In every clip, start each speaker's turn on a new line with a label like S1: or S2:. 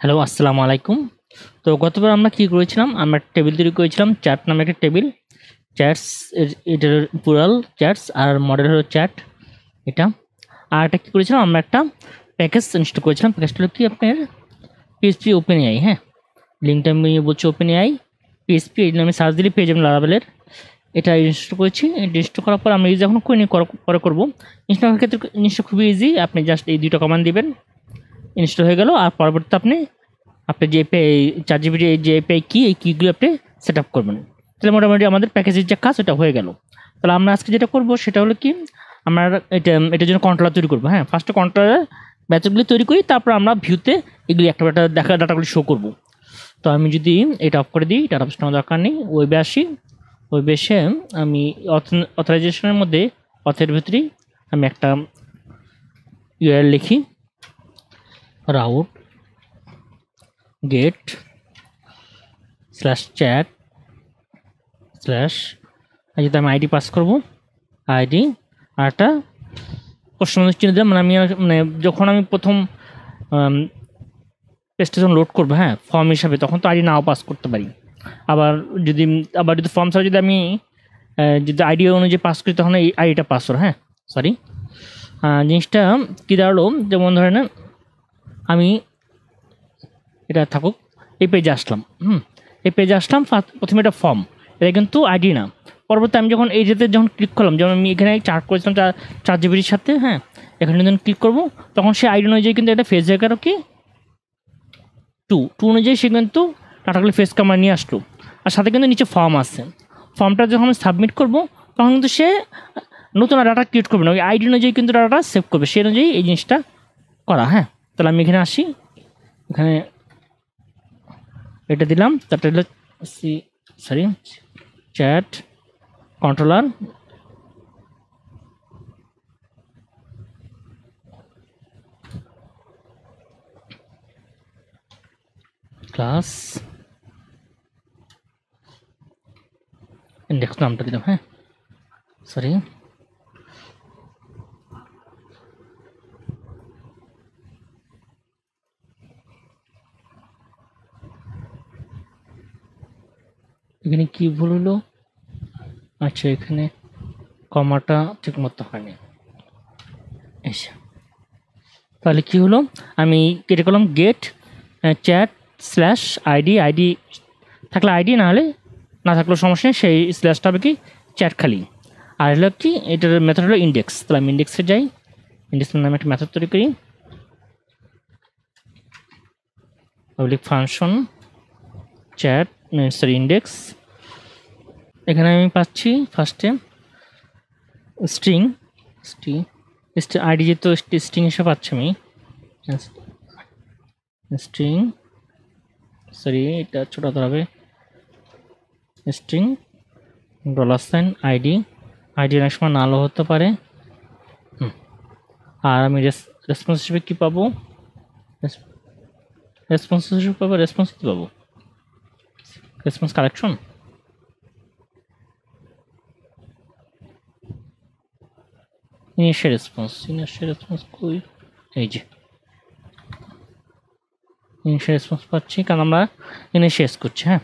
S1: Hello আসসালামু আলাইকুম তো গতবার আমরা কি করেছিলাম আমরা টেবিল তৈরি করেছিলাম চ্যাট নামে একটা টেবিল চ্যাটস এটার পুরাল চ্যাটস আর মডেল হলো চ্যাট এটা আর একটা কী করেছিলাম আমরা একটা প্যাকেজ ইনস্টল করেছিলাম প্যাকেজটা হলো কি আপনার পিএসপি ওপেন এআই হ্যাঁ লিঙ্কটা আমি বলছি ওপেন এআই পিএসপি এই নামে সার্চ দিলে পেয়ে যাবেন লারাবেলের এটা ইনস্টল করেছি ইনস্টল করার পর আমরা যখন এখন করিনি পরে করবো ইনস্টল ক্ষেত্রে ইনস্টল খুবই ইজি আপনি জাস্ট এই দুটো কমান্ড দেবেন ইনস্টল হয়ে গেল আর পরবর্তীতে আপনি আপনি যে পে চার জিবি যে পে কী এই কীগুলি আপনি সেট আপ করবেন তাহলে মোটামুটি আমাদের প্যাকেজের যে কাজ সেটা হয়ে গেল তাহলে আমরা আজকে যেটা করব সেটা হলো কি আমরা এটা এটার জন্য কন্ট্রোলার তৈরি করবো হ্যাঁ ফার্স্টে কন্ট্রোলার ব্যাচগুলি তৈরি করি তারপর আমরা ভিউতে এগুলি একটা একটা দেখা ডাটাগুলি শো করবো তো আমি যদি এটা অফ করে দিই ডাটা আমার দরকার নেই ওয়েবে আসি ওয়েবে এসে আমি অথরাইজেশনের মধ্যে অথের ভিতরেই আমি একটা ইউআর লিখি route get slash chat slash আর যদি আমি আইডি পাস করব আইডি আর একটা প্রশ্ন চিহ্ন দিলাম মানে আমি মানে যখন আমি প্রথম পেজটা লোড করবো হ্যাঁ ফর্ম হিসাবে তখন তো আইডি নাও পাস করতে পারি আবার যদি আবার যদি ফর্ম ছাড়া যদি আমি যদি আইডি অনুযায়ী পাস করি তখন এই আইডিটা পাস হ্যাঁ সরি জিনিসটা কী দাঁড়ালো যেমন ধরেন আমি এটা থাকুক এই পেজে আসলাম হুম এই পেজে আসলাম প্রথমে এটা ফর্ম এটা কিন্তু আইডি না পরবর্তী আমি যখন এই যেতে যখন ক্লিক করলাম যেমন আমি এখানে চার্ট করেছিলাম চার চার জিবির সাথে হ্যাঁ এখানে যখন ক্লিক করবো তখন সে আইডি অনুযায়ী কিন্তু এটা ফেস জায়গারও কি টু টু অনুযায়ী সে কিন্তু টাটাগুলি ফেস কামার নিয়ে আসলো আর সাথে কিন্তু নিচে ফর্ম আছে ফর্মটা যখন আমি সাবমিট করবো তখন কিন্তু সে নতুন ডাটা ক্রিয়েট করবে না ওই আইডি অনুযায়ী কিন্তু ডাটাটা সেভ করবে সেই অনুযায়ী এই জিনিসটা করা হ্যাঁ তাহলে আমি এখানে আসি এখানে এটা দিলাম তারপরে হলো C sorry chat controller class index নামটা দিলাম হ্যাঁ সরি এখানে কি ভুল হলো আচ্ছা এখানে কমাটা মতো হয়নি আচ্ছা তাহলে কি হলো আমি কেটে করলাম get chat slash ID ID থাকলে আইডি না হলে না থাকলেও সমস্যা নেই সেই স্ল্যাশটা হবে কি চ্যাট খালি আর হলো কি এটার মেথড হলো ইন্ডেক্স তাহলে আমি ইন্ডেক্সে যাই ইন্ডেক্স নামে একটা মেথড তৈরি করি public function chat sorry index এখানে আমি পাচ্ছি ফার্স্টে স্ট্রিং স্টি আইডি যেহেতু স্ট্রিং হিসেবে পাচ্ছি আমি স্ট্রিং সরি এটা ছোটো হবে string dollar sign ID ID অনেক সময় নালও হতে পারে আর আমি রেসপন্স হিসেবে কী পাবো রেসপন্স হিসেবে পাবো রেসপন্স কী পাবো response collection initial response initial response কই এই যে ইনিশিয়াল রেসপন্স পাচ্ছি কারণ আমরা ইনিশিয়াস করছি হ্যাঁ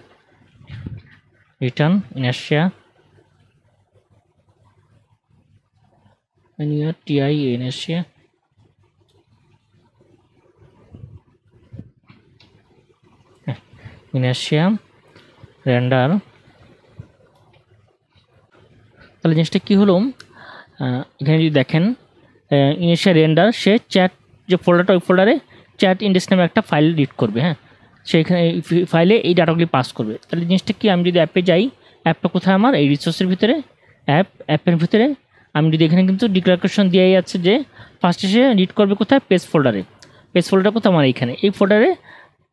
S1: রিটার্ন ইনার্শিয়া and here ti inertia inertia render তাহলে জিনিসটা কি হলো এখানে যদি দেখেন ইনিশিয়াল রেন্ডার সে চ্যাট যে ফোল্ডারটা ওই ফোল্ডারে চ্যাট ইন্ডেক্স নামে একটা ফাইল রিড করবে হ্যাঁ এই ফাইলে এই ডাটাগুলি পাস করবে তাহলে জিনিসটা কি আমি যদি অ্যাপে যাই অ্যাপটা কোথায় আমার এই রিসোর্সের ভিতরে অ্যাপ অ্যাপের ভিতরে আমি যদি এখানে কিন্তু ডিক্লারেশন দেওয়াই আছে যে ফার্স্টে সে রিড করবে কোথায় পেস ফোল্ডারে পেস ফোল্ডার কোথায় আমার এইখানে এই ফোল্ডারে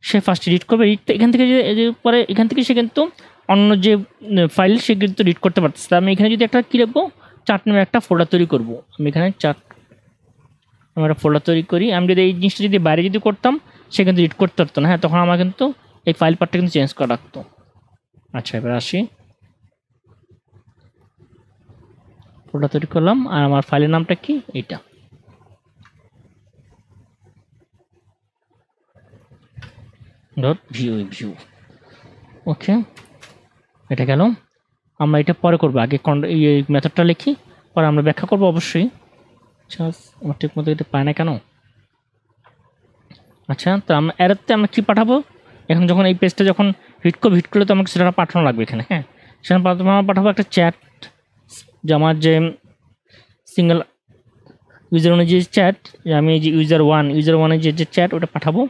S1: সে ফার্স্টে রিড করবে রিড এখান থেকে যদি পরে এখান থেকে সে কিন্তু অন্য যে ফাইল সে কিন্তু রিড করতে পারতেছে আমি এখানে যদি একটা কী রাখবো চাট নামে একটা ফোল্ডার তৈরি করব আমি এখানে চার্ট আমরা ফোল্ডার তৈরি করি আমি যদি এই জিনিসটা যদি বাইরে যদি করতাম সে কিন্তু এডিট করতে পারতো না হ্যাঁ তখন আমার কিন্তু এই ফাইল পার্টটা কিন্তু চেঞ্জ করে রাখতো আচ্ছা এবার আসি ফোল্ডার তৈরি করলাম আর আমার ফাইলের নামটা কি এটা ডট ভিউ ভিউ ওকে এটা গেল আমরা এটা পরে করবো আগে মেথডটা লিখি পরে আমরা ব্যাখ্যা করবো অবশ্যই আচ্ছা আমার ঠিক মতো এটা পায় না কেন আচ্ছা তো আমরা অ্যারেতে আমরা কী পাঠাবো এখন যখন এই পেজটা যখন হিট করবো হিট করলে তো আমাকে সেটা পাঠানো লাগবে এখানে হ্যাঁ সেটা আমরা পাঠাবো একটা চ্যাট যে আমার যে সিঙ্গেল ইউজার ওয়ানের যে চ্যাট আমি যে ইউজার ওয়ান ইউজার ওয়ানের যে যে চ্যাট ওটা পাঠাবো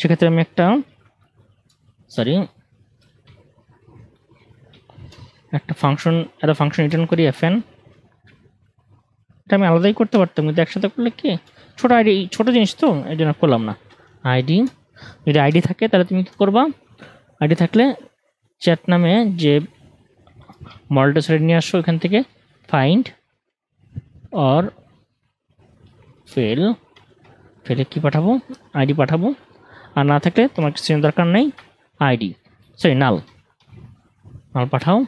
S1: সেক্ষেত্রে আমি একটা সরি একটা ফাংশন একটা ফাংশন রিটার্ন করি এফ এন এটা আমি আলাদাই করতে পারতাম কিন্তু একসাথে করলে কি ছোটো আইডি ছোটো জিনিস তো এই জন্য করলাম না আইডি যদি আইডি থাকে তাহলে তুমি কী করবা আইডি থাকলে চ্যাট নামে যে মডেলটা সেটা নিয়ে আসো এখান থেকে ফাইন্ড অর ফেল ফেলে কি পাঠাবো আইডি পাঠাবো আর না থাকলে তোমার কিছু দরকার নেই আইডি সরি নাল নাল পাঠাও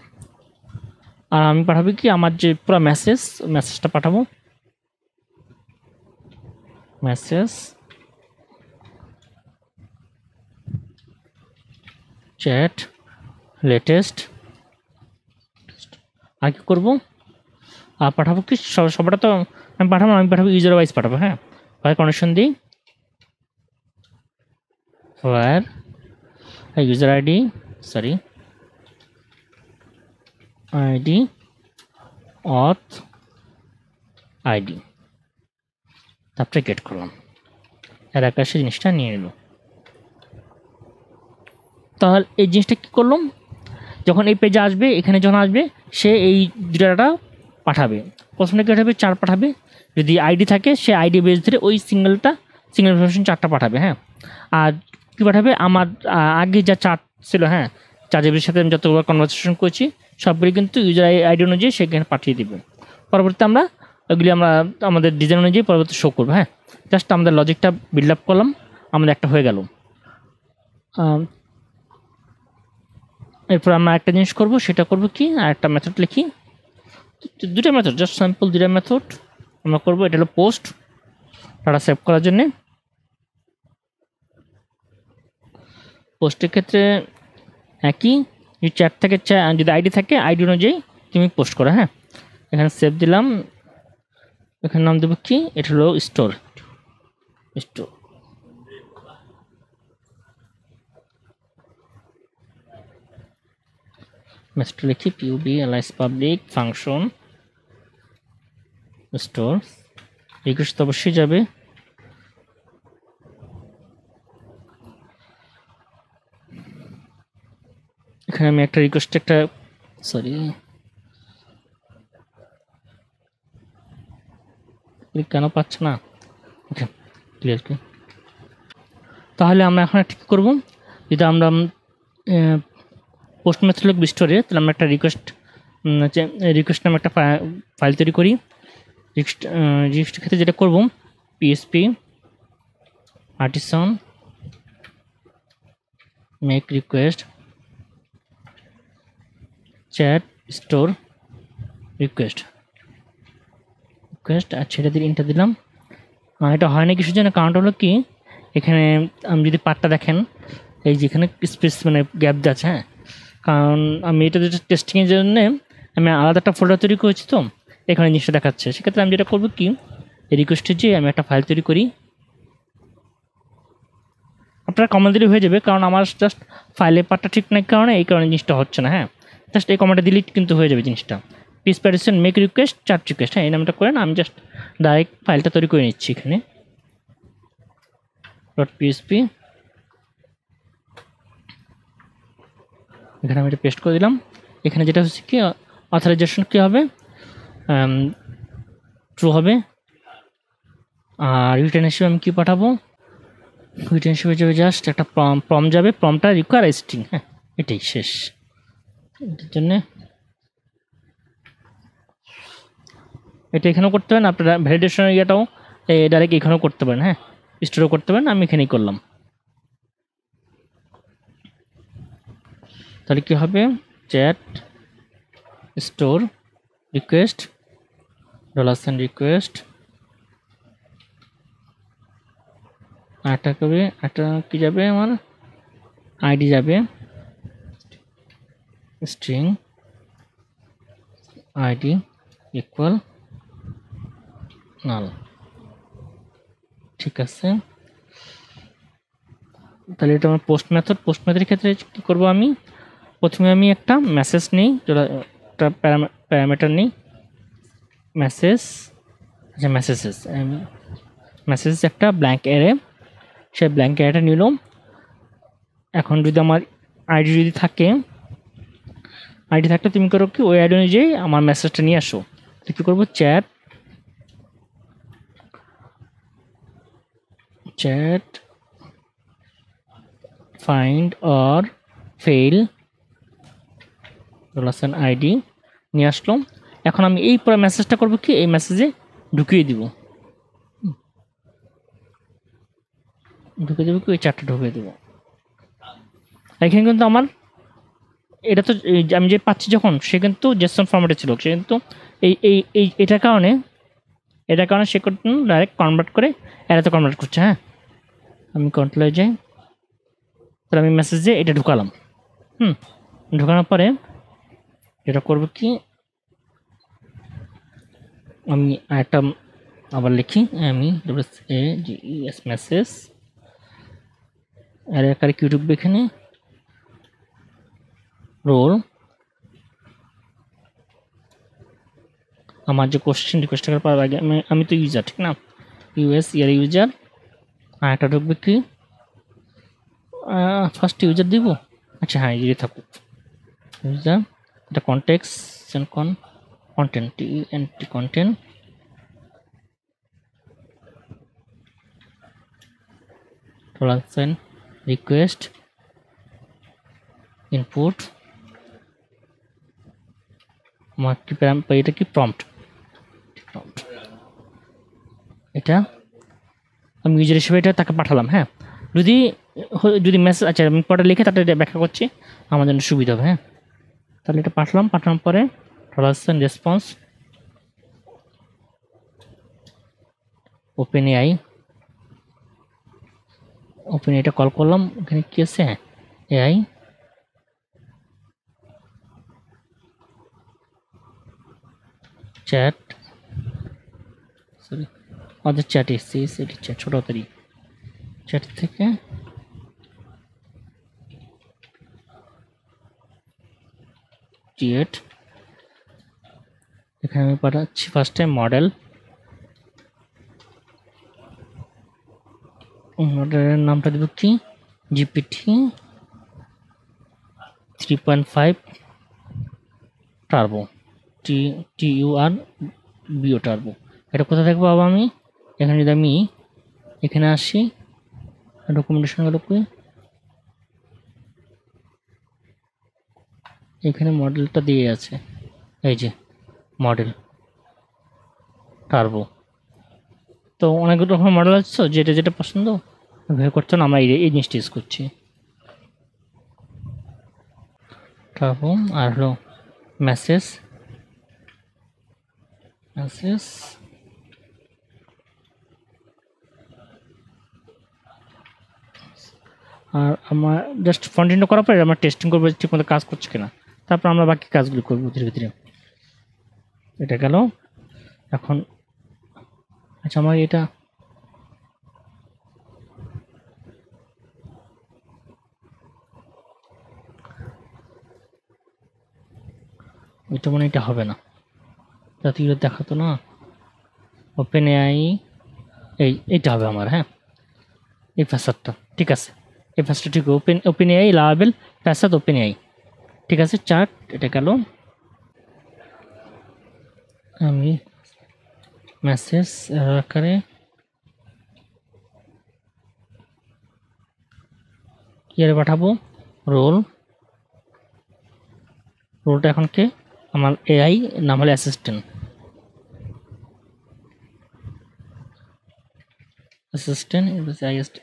S1: আর আমি পাঠাবো কি আমার যে পুরো মেসেজ মেসেজটা পাঠাবো মেসেজ চ্যাট লেটেস্ট আর কি করবো আর পাঠাবো কি সবটা তো আমি পাঠাবো আমি পাঠাবো ইউজার ওয়াইজ পাঠাবো হ্যাঁ ওয়ার কানেকশন দিই where user ID sorry ID auth ID তারপরে গেট করলাম আর আকাশে জিনিসটা নিয়ে নিল তাহলে এই জিনিসটা কী করলাম যখন এই পেজে আসবে এখানে যখন আসবে সে এই ডেটাটা পাঠাবে প্রথমে কী পাঠাবে চার পাঠাবে যদি আইডি থাকে সে আইডি বেজ ধরে ওই সিঙ্গেলটা সিঙ্গেল ইনফরমেশন চারটা পাঠাবে হ্যাঁ আর কী পাঠাবে আমার আগে যা চার ছিল হ্যাঁ চার্জের সাথে আমি যতগুলো কনভারসেশন করছি সবগুলি কিন্তু ইউজার আইডি অনুযায়ী সেখানে পাঠিয়ে দেবে পরবর্তীতে আমরা ওইগুলি আমরা আমাদের ডিজাইন অনুযায়ী পরবর্তী শো করবো হ্যাঁ জাস্ট আমাদের লজিকটা বিল্ড আপ করলাম আমাদের একটা হয়ে গেল এরপর আমরা একটা জিনিস করব সেটা করব কি আর একটা মেথড লিখি দুটা মেথড জাস্ট স্যাম্পল দুটা মেথড আমরা করব এটা হলো পোস্ট ডাটা সেভ করার জন্যে পোস্টের ক্ষেত্রে একই যদি চ্যাট থাকে যদি আইডি থাকে আইডি অনুযায়ী তুমি পোস্ট করো হ্যাঁ এখানে সেভ দিলাম এখানে নাম দেবো কি এটা হলো স্টোর স্টোর মেস্টো লিখি পিউবি এলাইস পাবলিক ফাংশন স্টোর রিকোয়েস্ট অবশ্যই যাবে এখানে আমি একটা রিকোয়েস্ট একটা সরি কেন পাচ্ছে না ওকে ক্লিয়ার কি তাহলে আমরা এখন ঠিক করব যদি আমরা পোস্ট লোক বিস্টোরে তাহলে আমরা একটা রিকোয়েস্ট রিকোয়েস্ট নামে একটা ফাইল তৈরি করি রিকোয়েস্ট রিকোয়েস্ট ক্ষেত্রে যেটা করব PSP artisan make request chat store request request আর এটা দিয়ে ইন্টার দিলাম আর এটা হয় না কিছু জন্য কারণটা হলো কি এখানে আমি যদি পার্টটা দেখেন এই যে এখানে স্পেস মানে গ্যাপ আছে হ্যাঁ কারণ আমি এটা যেটা টেস্টিংয়ের জন্যে আমি আলাদা একটা ফোল্ডার তৈরি করেছি তো এখানে জিনিসটা দেখাচ্ছে সেক্ষেত্রে আমি যেটা করবো কি এই রিকোয়েস্টের যে আমি একটা ফাইল তৈরি করি আপনার কমেন্ট দিলে হয়ে যাবে কারণ আমার জাস্ট ফাইলের পার্টটা ঠিক নাই কারণে এই কারণে জিনিসটা হচ্ছে না হ্যাঁ জাস্ট এই কমাটা দিলেই কিন্তু হয়ে যাবে জিনিসটা পিস প্যারিসন মেক রিকোয়েস্ট চার্ট রিকোয়েস্ট হ্যাঁ এই নামটা করেন আমি জাস্ট ডাইরেক্ট ফাইলটা তৈরি করে নিচ্ছি এখানে ডট পিএসপি এখানে আমি এটা পেস্ট করে দিলাম এখানে যেটা হচ্ছে কি অথরাইজেশন কী হবে ট্রু um, হবে আর রিটার্ন হিসেবে আমি কী পাঠাবো রিটার্ন হিসেবে যাবে জাস্ট একটা প্রম যাবে প্রমটা রিকোয়ার স্ট্রিং হ্যাঁ এটাই শেষ এটার এটা এখানেও করতে পারেন আপনারা ভ্যালিডেশনের ইয়েটাও ডাইরেক্ট এখানেও করতে পারেন হ্যাঁ স্টোরও করতে পারেন আমি এখানেই করলাম তাহলে কী হবে চ্যাট স্টোর রিকোয়েস্ট ডলার সেন রিকোয়েস্ট আটা কবে আটা কি যাবে আমার আইডি যাবে string id equal null ঠিক আছে তাহলে এটা আমার পোস্ট মেথড পোস্ট মেথডের ক্ষেত্রে কী করবো আমি প্রথমে আমি একটা মেসেজ নিই যেটা একটা প্যারামিটার নিই মেসেজ আচ্ছা মেসেজেস আমি মেসেজেস একটা ব্ল্যাঙ্ক এরে সেই ব্ল্যাঙ্ক অ্যারেটা নিলাম এখন যদি আমার আইডি যদি থাকে আইডি থাকলে তুমি করো কি ওই আইডি অনুযায়ী আমার মেসেজটা নিয়ে আসো তো কী করবো chat chat find or fail ডলাসান আইডি নিয়ে আসলো এখন আমি এই পরে মেসেজটা করবো কি এই মেসেজে ঢুকিয়ে দিব ঢুকে দেবো কি ওই চারটা ঢুকিয়ে দেবো এখানে কিন্তু আমার এটা তো আমি যে পাচ্ছি যখন সে কিন্তু জেসন ফর্মেটে ছিল সে কিন্তু এই এই এই এটার কারণে এটার কারণে সে ডাইরেক্ট কনভার্ট করে এটাতে কনভার্ট করছে হ্যাঁ আমি কন্ট্রোলে যাই তাহলে আমি মেসেজ দিয়ে এটা ঢুকালাম হুম ঢুকানোর পরে এটা করব কি আমি একটা আবার লিখি আমি এ জি এস মেসেজ আর এক কি এখানে রুল আমার যে কোশ্চেন রিকোয়েস্ট করার পাওয়ার আগে আমি আমি তো ইউজার ঠিক না ইউএস ইয়ার ইউজার আর একটা ঢুকবে কি ফার্স্ট ইউজার দিব আচ্ছা হ্যাঁ ইয়ে থাকুক ইউজার এটা কন্টেক্স কন কন্টেন্ট টি কন্টেন্ট টলার সাইন রিকোয়েস্ট ইনপুট আমার কি এটা কি প্রম্পট এটা আমি ইউজার হিসেবে এটা তাকে পাঠালাম হ্যাঁ যদি যদি মেসেজ আচ্ছা আমি পরে লিখে তাতে এটা ব্যাখ্যা করছি আমার জন্য সুবিধা হবে হ্যাঁ তাহলে এটা পাঠালাম পাঠানোর পরে translation response open AI open এটা কল করলাম ওখানে কী আছে হ্যাঁ এআই চ্যাট সরি আমাদের চ্যাট এসছে সেটি চ্যাট ছোটো তারি চ্যাট থেকে ক্রিয়েট এখানে আমি পাঠাচ্ছি ফার্স্টে মডেল মডেলের নামটা দেব কি GPT three point five turbo T T U R বিও টার্বো এটা কোথায় থাকবো আবার আমি এখানে যদি আমি এখানে আসি ডকুমেন্টেশনগুলো কই এখানে মডেলটা দিয়ে আছে এই যে মডেল টার্বো তো অনেক রকম মডেল আছে তো যেটা যেটা পছন্দ ভেবে করছো না আমরা এই জিনিসটা ইউজ করছি টার্বো আর হলো মেসেজ মেসেজ আর আমার জাস্ট কন্টিনিউ করার পরে আমার টেস্টিং করবো ঠিক মতো কাজ করছে কিনা তারপর আমরা বাকি কাজগুলো করবো ধীরে ধীরে এটা গেল এখন আচ্ছা আমার এটা ওইটা মানে এটা হবে না যতিরে দেখাতো না ওপেন আই এই এটা হবে আমার হ্যাঁ এই ফাসাত ঠিক আছে এফাস্টিটিকে ওপেন ওপেন আই লাভল ফাসাত ওপেন আই ঠিক আছে চার্ট এটা গেলো আমি মেসেজ আকারে এর পাঠাবো রোল রোলটা এখনকে আমার এআই নাম হলো অ্যাসিস্ট্যান্ট অ্যাসিস্ট্যান্ট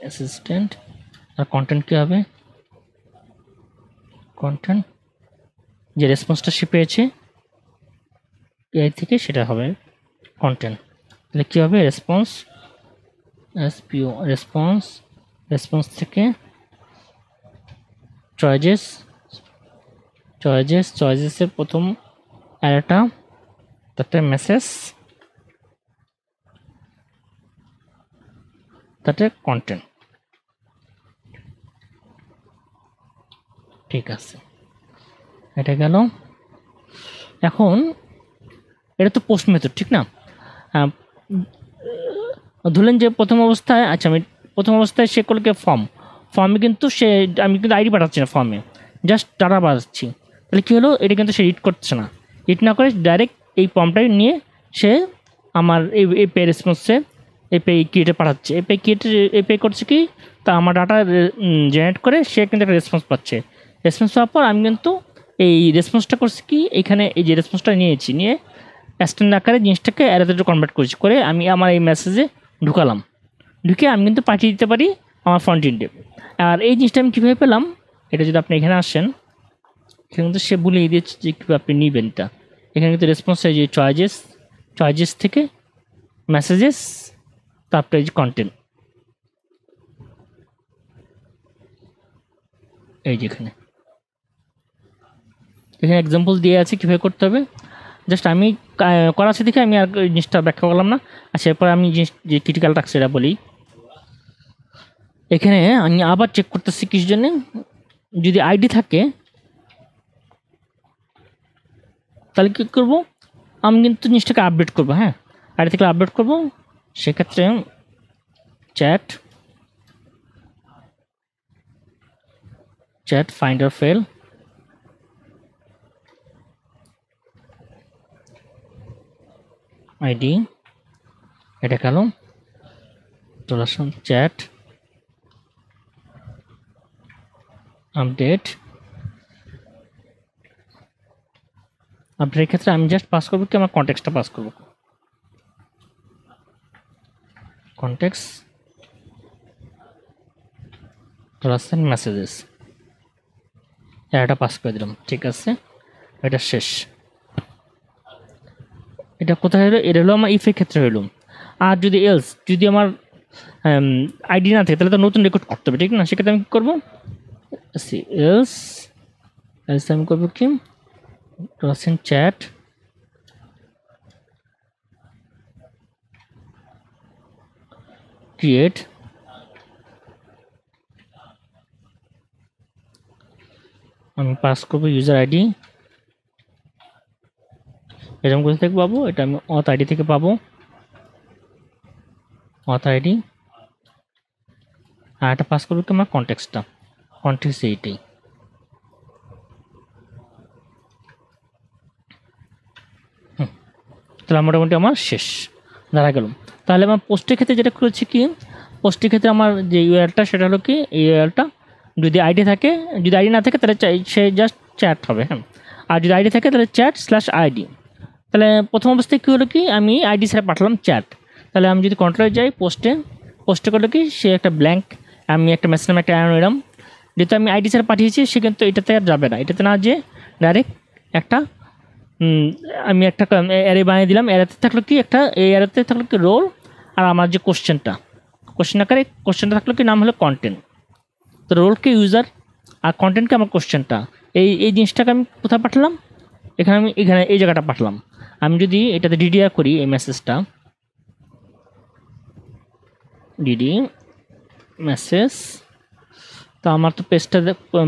S1: অ্যাসিস্ট্যান্ট আর কন্টেন্ট কী হবে কন্টেন্ট যে রেসপন্সটা সে পেয়েছে এআই থেকে সেটা হবে কন্টেন্ট তাহলে কী হবে রেসপন্স এসপিও রেসপন্স রেসপন্স থেকে চয়েজেস চয়েজেস চয়েজেসের প্রথম আর এটা তাতে মেসেজ তাতে কন্টেন্ট ঠিক আছে এটা গেল এখন এটা তো পোস্ট মেথড ঠিক না ধরলেন যে প্রথম অবস্থায় আচ্ছা আমি প্রথম অবস্থায় সে করলকে ফর্ম ফর্মে কিন্তু সে আমি কিন্তু আইডি পাঠাচ্ছি না ফর্মে জাস্ট টাটা পাঠাচ্ছি তাহলে কী হলো এটা কিন্তু সে রিড করছে না হিট না করে ডাইরেক্ট এই ফর্মটাই নিয়ে সে আমার এই এই পে রেসপন্সে এই পে কিটে পাঠাচ্ছে এ পে কিট এই পে করছে কি তা আমার ডাটা জেনারেট করে সে কিন্তু একটা রেসপন্স পাচ্ছে রেসপন্স পাওয়ার পর আমি কিন্তু এই রেসপন্সটা করছি কি এখানে এই যে রেসপন্সটা নিয়েছি নিয়ে অ্যাস্টেন্ড আকারে জিনিসটাকে অ্যারাতে কনভার্ট করছি করে আমি আমার এই মেসেজে ঢুকালাম ঢুকে আমি কিন্তু পাঠিয়ে দিতে পারি আমার ফ্রন্ট ইন্ডে আর এই জিনিসটা আমি কীভাবে পেলাম এটা যদি আপনি এখানে আসেন সেখানে কিন্তু সে বলেই দিয়েছে যে কীভাবে আপনি নেবেন এটা এখানে কিন্তু রেসপন্স চাই যে চয়েজেস চয়েজেস থেকে মেসেজেস তারপরে যে কন্টেন্ট এই যে এখানে এখানে এক্সাম্পল দিয়ে আছে কীভাবে করতে হবে জাস্ট আমি করা আছে দেখে আমি আর জিনিসটা ব্যাখ্যা করলাম না আর সেরপরে আমি জিনিস যে ক্রিটিক্যাল টাক্স সেটা বলি এখানে আমি আবার চেক করতেছি কিছু জন্যে যদি আইডি থাকে তাহলে কী করবো আমি কিন্তু জিনিসটাকে আপডেট করবো হ্যাঁ আইডি থেকে আপডেট করবো সেক্ষেত্রে chat chat find or fail ID এটা গেল চলে আসুন চ্যাট আপডেট আপনার ক্ষেত্রে আমি জাস্ট পাস করবো কি আমার কন্ট্যাক্সটা পাস করবো কন্টেক্স প্লাস অ্যান্ড মেসেজেস এটা পাস করে দিলাম ঠিক আছে এটা শেষ এটা কোথায় হলো এটা হলো আমার ইফের ক্ষেত্রে হলো আর যদি এলস যদি আমার আইডি না থাকে তাহলে তো নতুন রেকর্ড করতে হবে ঠিক না সেক্ষেত্রে আমি কী করবো এলস এলস আমি করবো কি Russian chat. Create. আমি পাস করবো ইউজার আইডি এরকম কোথা থেকে পাবো এটা আমি অথ আইডি থেকে পাবো অথ আইডি আর একটা পাস করবো তোমার কন্ট্যাক্টসটা কন্ট্যাক্টস এইটাই তাহলে মোটামুটি আমার শেষ দাঁড়া গেল তাহলে আমার পোস্টের ক্ষেত্রে যেটা করেছি কি পোস্টের ক্ষেত্রে আমার যে ইউআরটা সেটা হলো কি ইউআরটা যদি আইডি থাকে যদি আইডি না থাকে তাহলে সে জাস্ট চ্যাট হবে হ্যাঁ আর যদি আইডি থাকে তাহলে চ্যাট স্ল্যাশ আইডি তাহলে প্রথম অবস্থায় কী হলো কি আমি আইডি স্যার পাঠালাম চ্যাট তাহলে আমি যদি কন্ট্রোলে যাই পোস্টে পোস্টে করলো কি সে একটা ব্ল্যাঙ্ক আমি একটা মেসেজ নামে একটা অ্যাড এলাম যেহেতু আমি আইডি স্যার পাঠিয়েছি সে কিন্তু এটাতে আর যাবে না এটাতে না যে ডাইরেক্ট একটা আমি একটা অ্যারে বানিয়ে দিলাম অ্যারেতে থাকলো কি একটা এই অ্যারেতে থাকলো কি রোল আর আমার যে কোশ্চেনটা কোশ্চেন আকারে কোশ্চেনটা থাকলো কি নাম হলো কন্টেন্ট তো রোলকে ইউজার আর কন্টেন্টকে আমার কোশ্চেনটা এই এই জিনিসটাকে আমি কোথায় পাঠালাম এখানে আমি এখানে এই জায়গাটা পাঠালাম আমি যদি এটাতে ডিডিআর করি এই মেসেজটা ডিডি মেসেজ তো আমার তো পেজটা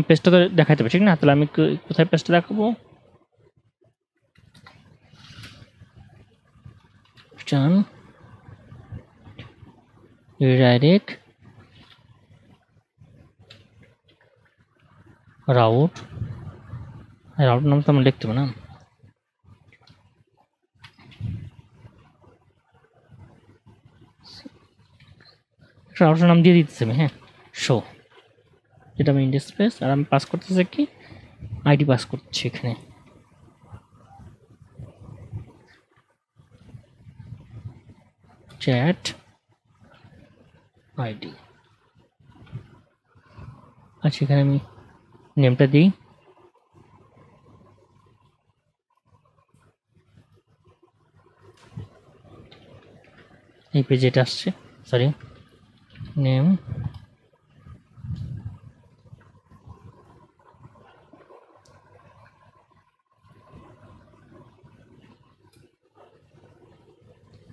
S1: পেস্টটা তো দেখাতে হবে ঠিক না তাহলে আমি কোথায় পেজটা দেখাবো জান রিড렉্ট রাউট রাউট নাম তো আমি লিখতেব না সি অপশন নাম দিয়ে ਦਿੱতছি আমি হ্যাঁ শো এটা আমি ইনডেক্স পেজ আর আমি পাস করতে চাই কি আইডি পাস করতে এখানে chat id আচ্ছা এখানে আমি নেমটা দিই এই পেজে এটা আসছে সরি নেম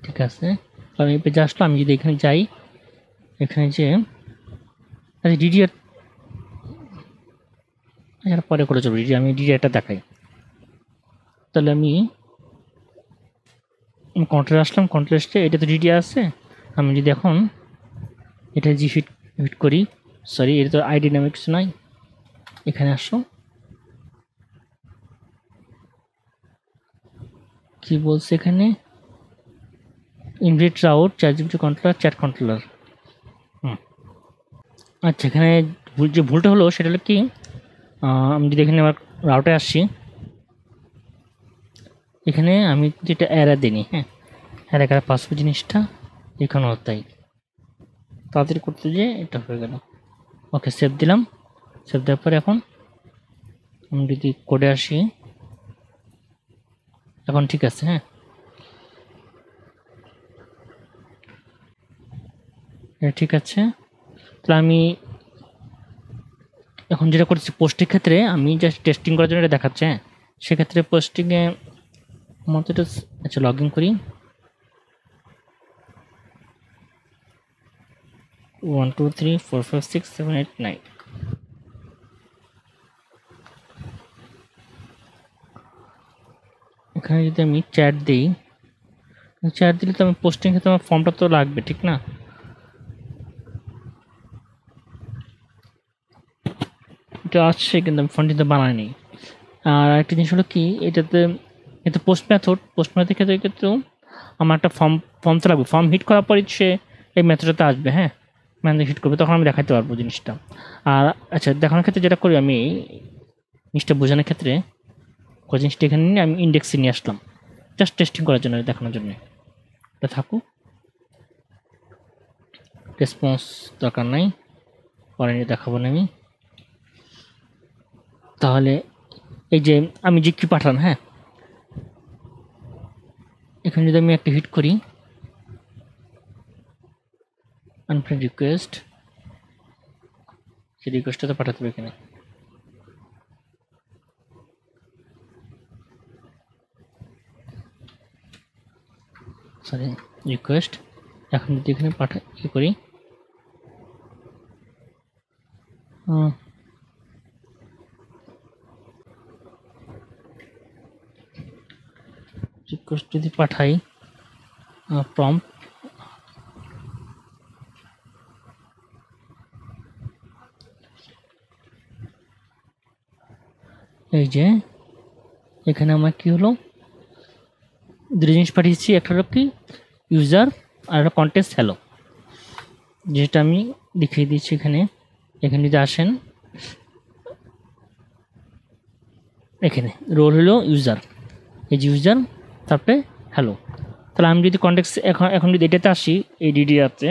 S1: ঠিক আছে আমি পেজে আসলো আমি যদি এখানে যাই এখানে যে আচ্ছা ডিডিআর আচ্ছা পরে করে চলবো ডিডি আমি ডিডিআরটা দেখাই তাহলে আমি কন্ট্রাস্ট আসলাম কন্ট্রাস্টে এটা তো ডিডি আছে আমি যদি এখন এটা জি ফিট ফিট করি সরি এটা তো আইডি আইডিনামিক্স নাই এখানে আসো কি বলছে এখানে ইনভিট রাউট চার জিবি কন্ট্রোলার চ্যাট কন্ট্রোলার হুম আচ্ছা এখানে ভুল যে ভুলটা হলো সেটা হলো কি আমি যদি এখানে আমার রাউটে আসছি এখানে আমি যেটা অ্যারা দিনি হ্যাঁ অ্যারা কারা পাসপো জিনিসটা এখানেও তাই তাড়াতাড়ি করতে যে এটা হয়ে গেল ওকে সেভ দিলাম সেভ দেওয়ার পরে এখন আমি যদি কোডে আসি এখন ঠিক আছে হ্যাঁ হ্যাঁ, ঠিক আছে তাহলে আমি এখন যেটা করছি পোস্টের ক্ষেত্রে আমি জাস্ট টেস্টিং করার জন্য এটা দেখাচ্ছে হ্যাঁ? সেক্ষেত্রে পোস্টিংয়ে মতো এটা আচ্ছা লগ ইন করি one two three four five six seven eight nine এখানে যদি আমি চ্যাট দিই চ্যাট দিলে তো আমি পোস্টিং ক্ষেত্রে আমার ফর্মটা তো লাগবে ঠিক না ফন্টটা আসছে কিন্তু আমি ফন্ট কিন্তু বানাইনি আর একটা জিনিস হলো কি এটাতে এতে পোস্ট ম্যাথড পোস্ট ম্যাথের ক্ষেত্রে ক্ষেত্রেও আমার একটা ফর্ম ফর্ম তো লাগবে ফর্ম হিট করার পর ইচ্ছে এই ম্যাথডটাতে আসবে হ্যাঁ ম্যাথ মানে হিট করবে তখন আমি দেখাতে পারবো জিনিসটা আর আচ্ছা দেখানোর ক্ষেত্রে যেটা করি আমি জিনিসটা বোঝানোর ক্ষেত্রে ওই জিনিসটা এখানে নিয়ে আমি ইন্ডেক্সে নিয়ে আসলাম জাস্ট টেস্টিং করার জন্য দেখানোর জন্য এটা থাকুক রেসপন্স দরকার নাই পরে দেখাবো না আমি তাহলে এই যে আমি যে কি পাঠান হ্যাঁ এখানে যদি আমি একটা হিট করি আনফ্রেন্ড রিকোয়েস্ট সেই রিকোয়েস্টটা তো পাঠাতে হবে এখানে সরি রিকোয়েস্ট এখন যদি এখানে পাঠা করি হুম রিকোয়েস্ট যদি পাঠাই প্রম্প এই যে এখানে আমার কি হলো দুটো জিনিস পাঠিয়েছি একটা হলো কি ইউজার আর একটা কন্টেস্ট হ্যালো যেটা আমি দেখিয়ে দিচ্ছি এখানে এখানে যদি আসেন এখানে রোল হলো ইউজার এই যে ইউজার তারপরে হ্যালো তাহলে আমি যদি কন্ট্যাক্ট এখন এখন যদি এটাতে আসি এই আছে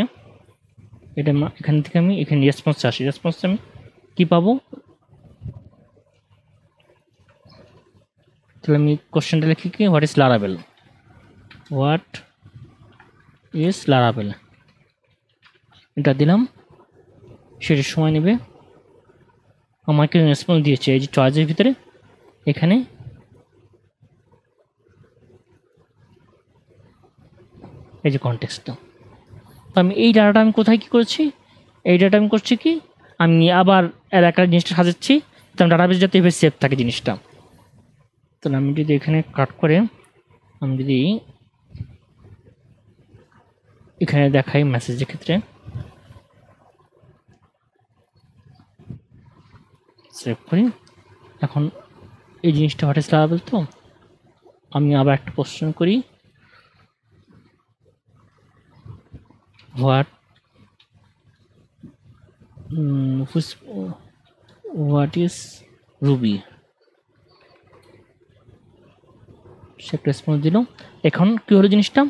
S1: এটা এখান থেকে আমি এখানে রেসপন্স আসি রেসপন্সে আমি কী পাবো তাহলে আমি কোশ্চেনটা লিখি কি হোয়াট ইজ লারাবেল হোয়াট ইজ লারাবেল এটা দিলাম সেটা সময় নেবে আমাকে রেসপন্স দিয়েছে এই যে চয়েসের ভিতরে এখানে এই যে কন্টেক্সট তো আমি এই ডাটাটা আমি কোথায় কী করছি এই ডাটা আমি করছি কি আমি আবার এলাকার জিনিসটা সাজাচ্ছি তো আমি ডাটাবেস যাতে এভাবে সেভ থাকে জিনিসটা তো আমি যদি এখানে কাট করে আমি যদি এখানে দেখাই মেসেজের ক্ষেত্রে সেভ করি এখন এই জিনিসটা হোয়াট ইস তো আমি আবার একটা কোশ্চেন করি what um, hmm, which, what is ruby সে একটা রেসপন্স দিল এখন কী হলো জিনিসটা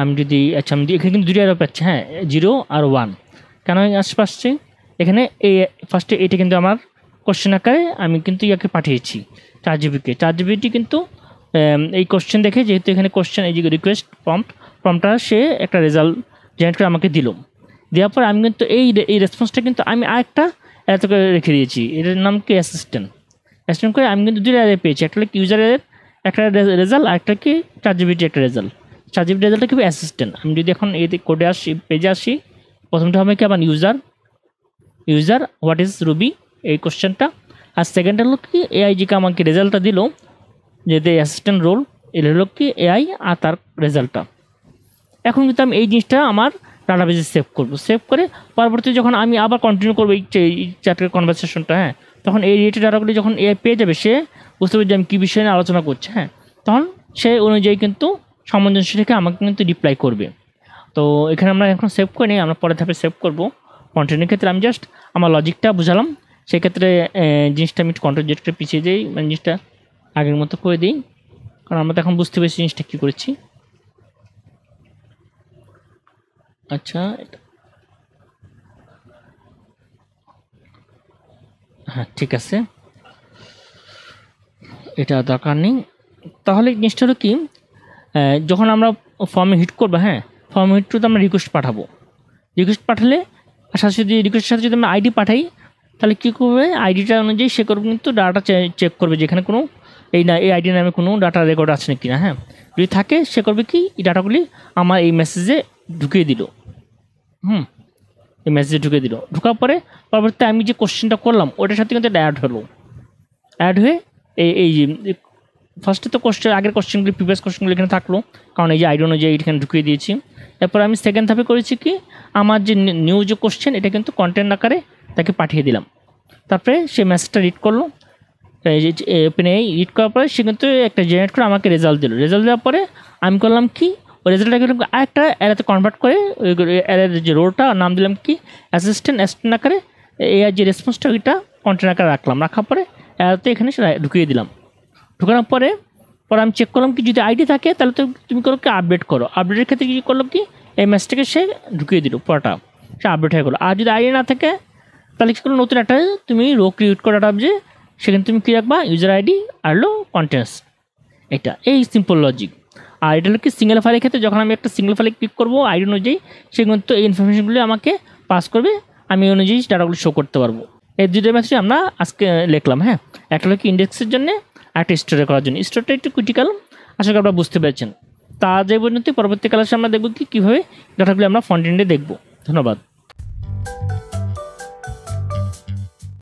S1: আমি যদি আচ্ছা আমি এখানে কিন্তু দুটো অ্যারো পাচ্ছি হ্যাঁ জিরো আর ওয়ান কেন আমি আসতে পারছি এখানে এই ফার্স্টে এটা কিন্তু আমার কোশ্চেন আকারে আমি কিন্তু ইয়াকে পাঠিয়েছি চার জিবিকে চার জিবিটি কিন্তু এই কোশ্চেন দেখে যেহেতু এখানে কোশ্চেন এই যে রিকোয়েস্ট প্রম্পট প্রম্পটা সে একটা রেজাল্ট জেনারেট করে আমাকে দিল দেওয়ার পর আমি কিন্তু এই এই রেসপন্সটা কিন্তু আমি আরেকটা এত করে রেখে দিয়েছি এটার নাম কি অ্যাসিস্ট্যান্ট অ্যাসিস্ট্যান্ট করে আমি কিন্তু দুটো পেয়েছি একটা হলো ইউজারের একটা রেজাল্ট একটা কি চার্জিবিটি একটা রেজাল্ট চার্জিবিটি রেজাল্টটা কি অ্যাসিস্ট্যান্ট আমি যদি এখন এই কোডে আসি পেজে আসি প্রথমটা হবে কি আমার user user what is Ruby এই কোশ্চেনটা আর সেকেন্ডটা হলো কি এআই জিকে আমাকে রেজাল্টটা দিল যে অ্যাসিস্ট্যান্ট রোল এটা হলো কি এআই আর তার রেজাল্টটা এখন কিন্তু আমি এই জিনিসটা আমার ডাটাবেজে সেভ করবো সেভ করে পরবর্তী যখন আমি আবার কন্টিনিউ করবো এই চ্যাপ্টারের কনভারসেশনটা হ্যাঁ তখন এই রিলেটেড ডাটাগুলি যখন এ পেয়ে যাবে সে বুঝতে পারবে যে আমি কী বিষয় নিয়ে আলোচনা করছি হ্যাঁ তখন সে অনুযায়ী কিন্তু সামঞ্জস্য রেখে আমাকে কিন্তু রিপ্লাই করবে তো এখানে আমরা এখন সেভ করে নিই আমরা পরের ধাপে সেভ করবো কন্টেন্টের ক্ষেত্রে আমি জাস্ট আমার লজিকটা বুঝালাম সেক্ষেত্রে জিনিসটা আমি কন্ট্রোল জেটকে পিছিয়ে দিই মানে জিনিসটা আগের মতো করে দিই কারণ আমরা তো এখন বুঝতে পেরেছি জিনিসটা কী করেছি আচ্ছা হ্যাঁ ঠিক আছে এটা দরকার নেই তাহলে জিনিসটা হলো কি যখন আমরা ফর্মে হিট করবো হ্যাঁ ফর্মে হিট করতে আমরা রিকোয়েস্ট পাঠাবো রিকোয়েস্ট পাঠালে আর সাথে যদি রিকোয়েস্টের সাথে যদি আমরা আইডি পাঠাই তাহলে কী করবে আইডিটা অনুযায়ী সে করবে কিন্তু ডাটা চেক করবে যেখানে কোনো এই না এই আইডি নামে কোনো ডাটা রেকর্ড আছে না কি না হ্যাঁ যদি থাকে সে করবে কি এই ডাটাগুলি আমার এই মেসেজে ঢুকিয়ে দিল হুম এই মেসেজে ঢুকে দিল ঢোকার পরে পরবর্তীতে আমি যে কোশ্চেনটা করলাম ওটার সাথে কিন্তু অ্যাড হলো অ্যাড হয়ে এই এই ফার্স্টে তো কোশ্চেন আগের কোশ্চেনগুলি প্রিভিয়াস কোশ্চেনগুলি এখানে থাকলো কারণ এই যে আইডিয়া অনুযায়ী এইখানে ঢুকিয়ে দিয়েছি এরপর আমি সেকেন্ড ধাপে করেছি কি আমার যে নিউ যে কোশ্চেন এটা কিন্তু কন্টেন্ট আকারে তাকে পাঠিয়ে দিলাম তারপরে সে মেসেজটা রিড করলো ওপেনে রিড করার পরে সে কিন্তু একটা জেনারেট করে আমাকে রেজাল্ট দিল রেজাল্ট দেওয়ার পরে আমি করলাম কি ওই রেজাল্টটাকে আরেকটা অ্যারাতে কনভার্ট করে ওই অ্যারের যে রোলটা নাম দিলাম কি অ্যাসিস্ট্যান্ট অ্যাসিস্ট্যান্ট আকারে আর যে রেসপন্সটা ওইটা কন্টেন্ট আকারে রাখলাম রাখার পরে অ্যারাতে এখানে সেটা ঢুকিয়ে দিলাম ঢুকানোর পরে পরে আমি চেক করলাম কি যদি আইডি থাকে তাহলে তো তুমি করো কি আপডেট করো আপডেটের ক্ষেত্রে কী করলো কি এই ম্যাচটাকে সে ঢুকিয়ে দিল পরটা সে আপডেট হয়ে গেলো আর যদি আইডি না থাকে তাহলে কী করলো নতুন একটা তুমি রো ক্রিয়েট করাটা যে সেখানে তুমি কী রাখবা ইউজার আইডি আর লো কন্টেন্টস এটা এই সিম্পল লজিক আর এটা হলো কি সিঙ্গেল ফাইলের ক্ষেত্রে যখন আমি একটা সিঙ্গেল ফাইলে ক্লিক করবো আইডি অনুযায়ী সেই তো এই ইনফরমেশনগুলি আমাকে পাস করবে আমি অনুযায়ী ডাটাগুলো শো করতে পারবো এই দুটো ম্যাসেজ আমরা আজকে লিখলাম হ্যাঁ একটা হলো কি ইন্ডেক্সের জন্যে একটা স্টোরে করার জন্য স্টোরটা একটু ক্রিটিক্যাল আশা করি আপনারা বুঝতে পেরেছেন তা যে পর্যন্ত পরবর্তী ক্লাসে আমরা দেখব কি কীভাবে ডাটাগুলি আমরা ফ্রন্ট এন্ডে দেখব ধন্যবাদ